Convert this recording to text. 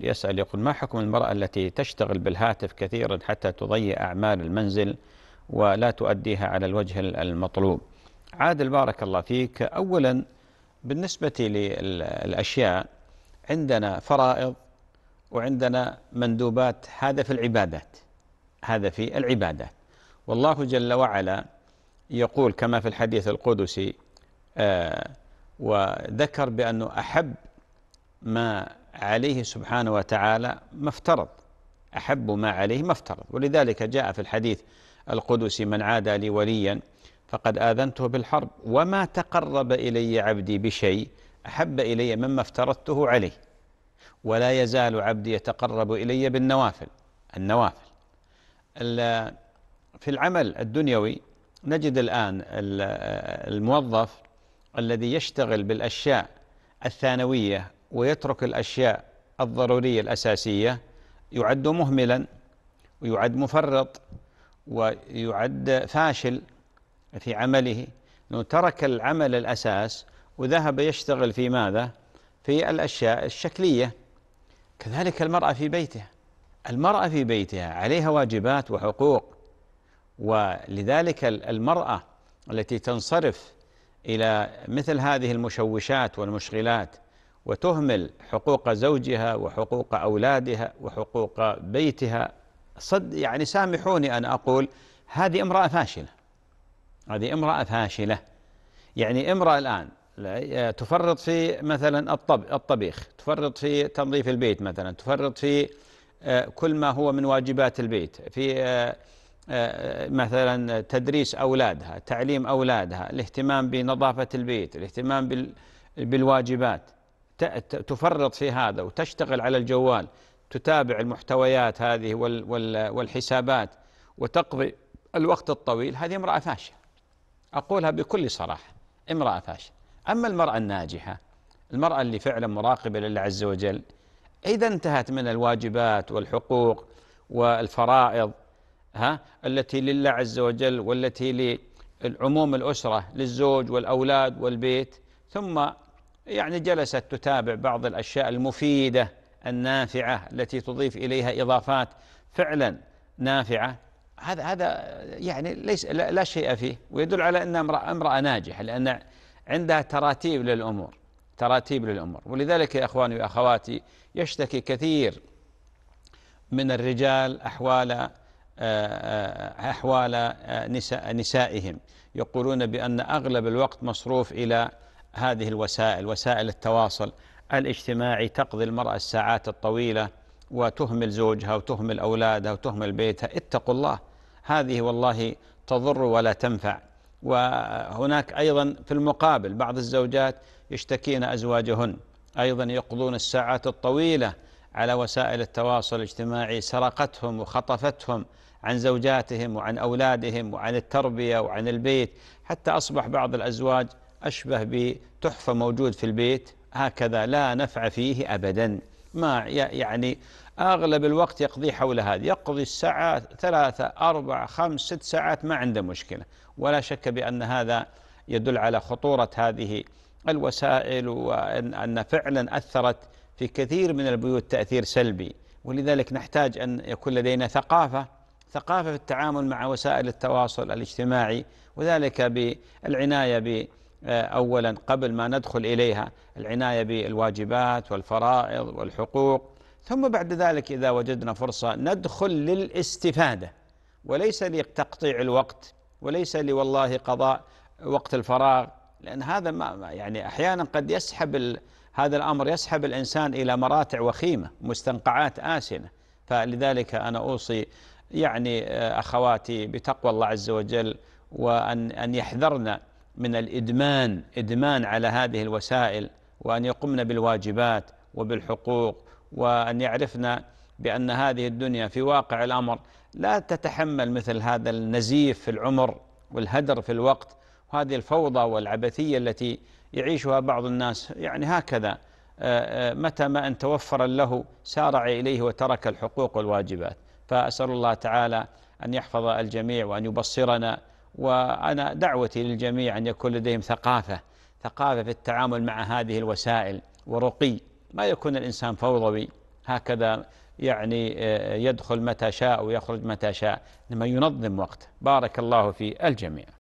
يسأل يقول ما حكم المرأة التي تشتغل بالهاتف كثيرا حتى تضيع أعمال المنزل ولا تؤديها على الوجه المطلوب عادل بارك الله فيك أولا بالنسبة للأشياء عندنا فرائض وعندنا مندوبات هذا في العبادات هذا في العبادات والله جل وعلا يقول كما في الحديث القدسي آه وذكر بأنه أحب ما عليه سبحانه وتعالى ما افترض أحب ما عليه ما افترض ولذلك جاء في الحديث القدسي من عادى لي وليا فقد آذنته بالحرب وما تقرب إلي عبدي بشيء أحب إلي مما افترضته عليه ولا يزال عبدي يتقرب إلي بالنوافل النوافل في العمل الدنيوي نجد الآن الموظف الذي يشتغل بالأشياء الثانوية ويترك الأشياء الضرورية الأساسية يعد مهملا ويعد مفرط ويعد فاشل في عمله لأنه ترك العمل الأساس وذهب يشتغل في ماذا؟ في الأشياء الشكلية كذلك المرأة في بيتها المرأة في بيتها عليها واجبات وحقوق ولذلك المرأة التي تنصرف إلى مثل هذه المشوشات والمشغلات وتهمل حقوق زوجها وحقوق أولادها وحقوق بيتها صد يعني سامحوني أن أقول هذه امرأة فاشلة هذه امرأة فاشلة يعني امرأة الآن تفرط في مثلا الطب الطبيخ تفرط في تنظيف البيت مثلا تفرط في آه، كل ما هو من واجبات البيت في آه، آه، مثلا تدريس أولادها تعليم أولادها الاهتمام بنظافة البيت الاهتمام بالواجبات تفرط في هذا وتشتغل على الجوال تتابع المحتويات هذه والحسابات وتقضي الوقت الطويل هذه امرأة فاشلة أقولها بكل صراحة امرأة فاشلة أما المرأة الناجحة المرأة اللي فعلا مراقبة لله عز وجل إذا انتهت من الواجبات والحقوق والفرائض ها التي لله عز وجل والتي لعموم الأسرة للزوج والأولاد والبيت ثم يعني جلست تتابع بعض الأشياء المفيدة النافعة التي تضيف إليها إضافات فعلا نافعة هذا هذا يعني ليس لا, شيء فيه ويدل على أن امرأة, امرأة ناجحة لأن عندها تراتيب للأمور تراتيب للأمور ولذلك يا أخواني وأخواتي يشتكي كثير من الرجال أحوال آه، آه، أحوال آه، نساء نسائهم يقولون بأن أغلب الوقت مصروف إلى هذه الوسائل وسائل التواصل الاجتماعي تقضي المرأة الساعات الطويلة وتهمل زوجها وتهمل أولادها وتهمل بيتها اتقوا الله هذه والله تضر ولا تنفع وهناك أيضا في المقابل بعض الزوجات يشتكين أزواجهن أيضا يقضون الساعات الطويلة على وسائل التواصل الاجتماعي سرقتهم وخطفتهم عن زوجاتهم وعن أولادهم وعن التربية وعن البيت حتى أصبح بعض الأزواج أشبه بتحفة موجود في البيت هكذا لا نفع فيه أبدا ما يعني أغلب الوقت يقضي حول هذا يقضي الساعات ثلاثة أربع خمس ست ساعات ما عنده مشكلة ولا شك بأن هذا يدل على خطورة هذه الوسائل وأن فعلا أثرت في كثير من البيوت تأثير سلبي ولذلك نحتاج أن يكون لدينا ثقافة ثقافة في التعامل مع وسائل التواصل الاجتماعي وذلك بالعناية آه، أولا قبل ما ندخل إليها العناية بالواجبات والفرائض والحقوق ثم بعد ذلك إذا وجدنا فرصة ندخل للاستفادة وليس لتقطيع الوقت وليس لي والله قضاء وقت الفراغ لأن هذا ما يعني أحيانا قد يسحب هذا الأمر يسحب الإنسان إلى مراتع وخيمة مستنقعات آسنة فلذلك أنا أوصي يعني آه، أخواتي بتقوى الله عز وجل وأن أن يحذرنا من الإدمان إدمان على هذه الوسائل وأن يقمن بالواجبات وبالحقوق وأن يعرفنا بأن هذه الدنيا في واقع الأمر لا تتحمل مثل هذا النزيف في العمر والهدر في الوقت وهذه الفوضى والعبثية التي يعيشها بعض الناس يعني هكذا آه، آه، متى ما أن توفر له سارع إليه وترك الحقوق والواجبات فأسأل الله تعالى أن يحفظ الجميع وأن يبصرنا وأنا دعوتي للجميع أن يكون لديهم ثقافة ثقافة في التعامل مع هذه الوسائل ورقي ما يكون الإنسان فوضوي هكذا يعني آه، يدخل متى شاء ويخرج متى شاء إنما ينظم وقته بارك الله في الجميع